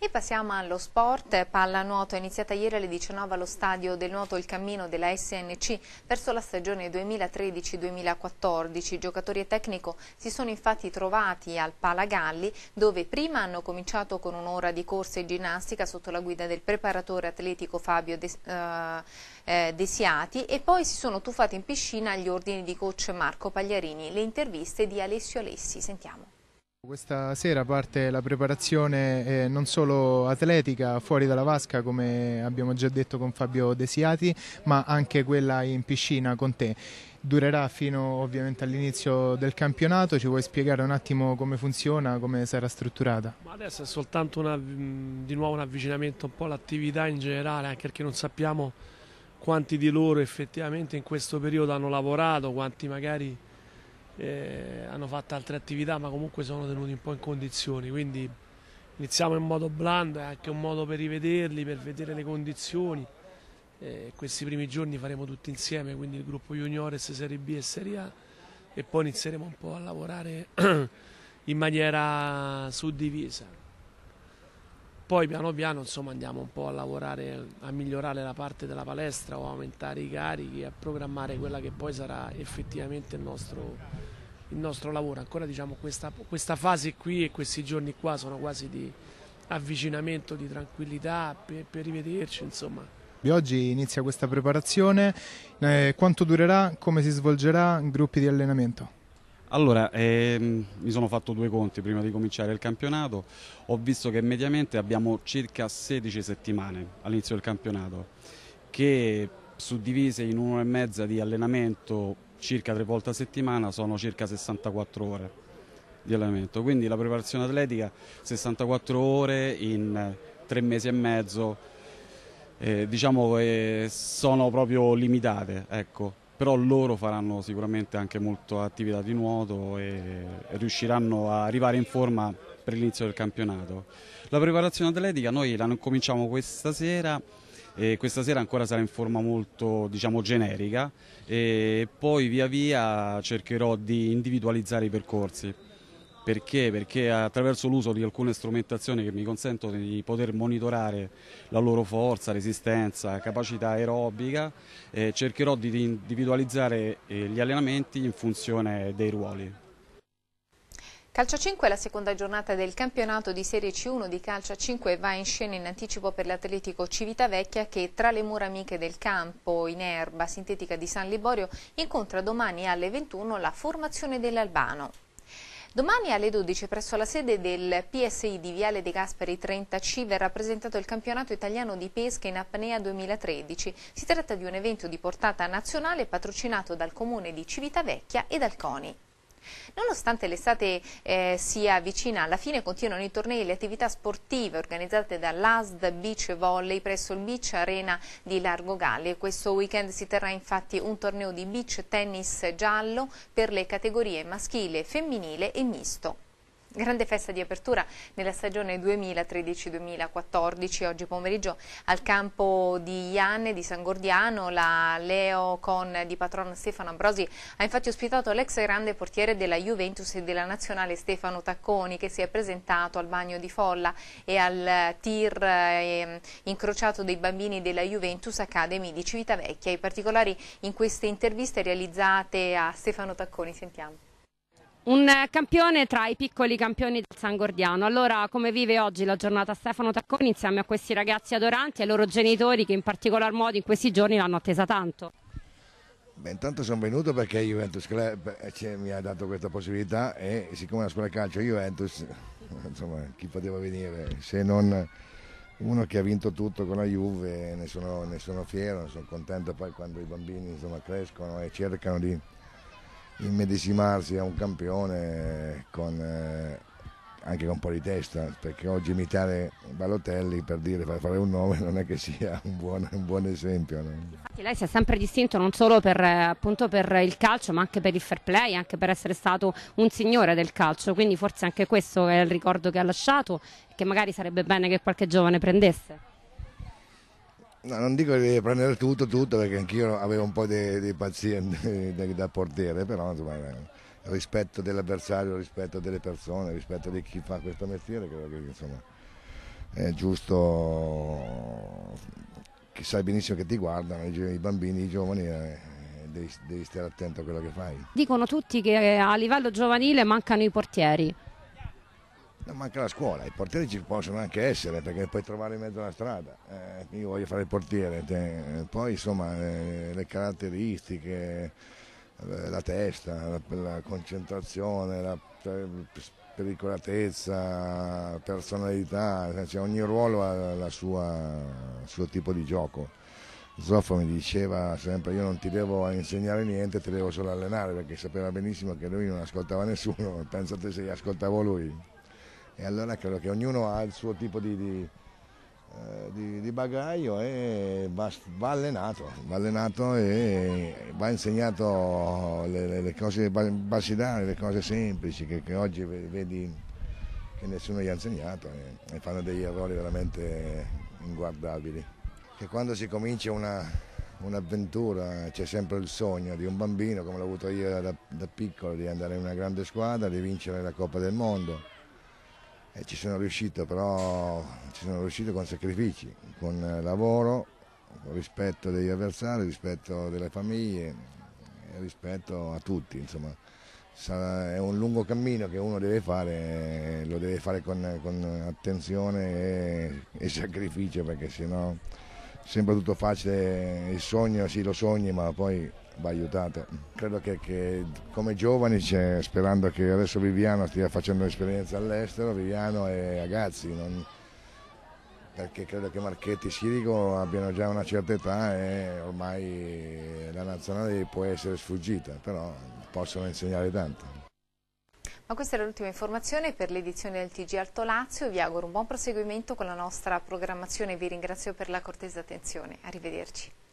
E passiamo allo sport, pallanuoto è iniziata ieri alle 19 allo stadio del nuoto il cammino della SNC verso la stagione 2013-2014. Giocatori e tecnico si sono infatti trovati al Palagalli dove prima hanno cominciato con un'ora di corsa e ginnastica sotto la guida del preparatore atletico Fabio De, eh, eh Desiati e poi si sono tuffati in piscina agli ordini di coach Marco Pagliarini. Le interviste di Alessio Alessi, sentiamo. Questa sera parte la preparazione eh, non solo atletica fuori dalla vasca come abbiamo già detto con Fabio Desiati ma anche quella in piscina con te. Durerà fino ovviamente all'inizio del campionato, ci vuoi spiegare un attimo come funziona, come sarà strutturata? Ma adesso è soltanto una, di nuovo un avvicinamento un po' all'attività in generale anche perché non sappiamo quanti di loro effettivamente in questo periodo hanno lavorato, quanti magari eh, hanno fatto altre attività ma comunque sono tenuti un po' in condizioni, quindi iniziamo in modo blando, è anche un modo per rivederli, per vedere le condizioni. Eh, questi primi giorni faremo tutti insieme, quindi il gruppo juniores, Serie B e Serie A e poi inizieremo un po' a lavorare in maniera suddivisa poi piano piano insomma, andiamo un po' a lavorare, a migliorare la parte della palestra o aumentare i carichi, a programmare quella che poi sarà effettivamente il nostro, il nostro lavoro. Ancora diciamo questa, questa fase qui e questi giorni qua sono quasi di avvicinamento, di tranquillità per, per rivederci insomma. Oggi inizia questa preparazione, eh, quanto durerà, come si svolgerà, gruppi di allenamento? Allora, ehm, mi sono fatto due conti prima di cominciare il campionato, ho visto che mediamente abbiamo circa 16 settimane all'inizio del campionato, che suddivise in un'ora e mezza di allenamento circa tre volte a settimana sono circa 64 ore di allenamento, quindi la preparazione atletica 64 ore in tre mesi e mezzo, eh, diciamo che eh, sono proprio limitate. Ecco però loro faranno sicuramente anche molto attività di nuoto e riusciranno a arrivare in forma per l'inizio del campionato. La preparazione atletica noi la cominciamo questa sera e questa sera ancora sarà in forma molto diciamo, generica e poi via via cercherò di individualizzare i percorsi. Perché? Perché attraverso l'uso di alcune strumentazioni che mi consentono di poter monitorare la loro forza, resistenza, capacità aerobica, eh, cercherò di individualizzare eh, gli allenamenti in funzione dei ruoli. Calcia 5 la seconda giornata del campionato di Serie C1 di Calcia 5 va in scena in anticipo per l'Atletico Civitavecchia che tra le mura amiche del campo in erba sintetica di San Liborio incontra domani alle 21 la formazione dell'Albano. Domani alle 12 presso la sede del PSI di Viale De Gasperi 30C verrà presentato il campionato italiano di pesca in apnea 2013. Si tratta di un evento di portata nazionale patrocinato dal comune di Civitavecchia e dal CONI. Nonostante l'estate eh, sia vicina alla fine, continuano i tornei e le attività sportive organizzate dall'ASD Beach Volley presso il Beach Arena di Largo Galli. Questo weekend si terrà infatti un torneo di beach tennis giallo per le categorie maschile, femminile e misto. Grande festa di apertura nella stagione 2013-2014, oggi pomeriggio al campo di Ianne di San Gordiano, la Leo con di patrono Stefano Ambrosi ha infatti ospitato l'ex grande portiere della Juventus e della Nazionale Stefano Tacconi che si è presentato al bagno di Folla e al tir ehm, incrociato dei bambini della Juventus Academy di Civitavecchia. I particolari in queste interviste realizzate a Stefano Tacconi, sentiamo. Un campione tra i piccoli campioni del San Gordiano. Allora, come vive oggi la giornata Stefano Tacconi insieme a questi ragazzi adoranti e ai loro genitori che in particolar modo in questi giorni l'hanno attesa tanto? Beh, intanto sono venuto perché Juventus Club eh, mi ha dato questa possibilità e siccome la scuola calcio Juventus, insomma, chi poteva venire se non uno che ha vinto tutto con la Juve, ne sono, ne sono fiero, sono contento poi quando i bambini insomma, crescono e cercano di immedesimarsi a un campione con, eh, anche con un po' di testa, perché oggi imitare Balotelli per dire, fare un nome non è che sia un buon, un buon esempio. No? Infatti lei si è sempre distinto non solo per, eh, appunto, per, il calcio, ma anche per il fair play, anche per essere stato un signore del calcio, quindi forse anche questo è il ricordo che ha lasciato che magari sarebbe bene che qualche giovane prendesse. No, non dico di prendere tutto, tutto, perché anch'io avevo un po' di, di pazienza da portiere, però insomma, eh, rispetto dell'avversario, rispetto delle persone, rispetto di chi fa questo mestiere, credo che insomma, è giusto che sai benissimo che ti guardano, i bambini, i giovani. Eh, devi, devi stare attento a quello che fai. Dicono tutti che a livello giovanile mancano i portieri non eh, manca la scuola, i portieri ci possono anche essere perché puoi trovare in mezzo alla strada. Eh, io voglio fare il portiere, te. poi insomma eh, le caratteristiche, eh, la testa, la, la concentrazione, la eh, pericolatezza, personalità, eh, cioè, ogni ruolo ha la sua, il suo tipo di gioco. Zoffo mi diceva sempre io non ti devo insegnare niente, ti devo solo allenare perché sapeva benissimo che lui non ascoltava nessuno, pensate se gli ascoltavo lui. E allora credo che ognuno ha il suo tipo di, di, eh, di, di bagaglio e va, va, allenato, va allenato e va insegnato le, le cose basilari, le cose semplici che, che oggi vedi che nessuno gli ha insegnato e, e fanno degli errori veramente inguardabili. Che quando si comincia una, un'avventura c'è sempre il sogno di un bambino, come l'ho avuto io da, da, piccolo, di andare in una grande squadra, di vincere la Coppa del Mondo. E eh, ci sono riuscito però, ci sono riuscito con sacrifici, con eh, lavoro, con rispetto degli avversari, rispetto delle famiglie, rispetto a tutti. Insomma. Sarà, è un lungo cammino che uno deve fare, lo deve fare con, con attenzione e, e, sacrificio perché sennò sembra tutto facile, il sogno sì lo sogni ma poi va aiutato. Credo che, che come giovani, sperando che adesso Viviano stia facendo un'esperienza all'estero, Viviano e Agazzi, non, perché credo che Marchetti e Sirico abbiano già una certa età e ormai la nazionale può essere sfuggita, però possono insegnare tanto. Ma questa era l'ultima informazione per l'edizione del TG Alto Lazio, vi auguro un buon proseguimento con la nostra programmazione, vi ringrazio per la cortesa attenzione, arrivederci.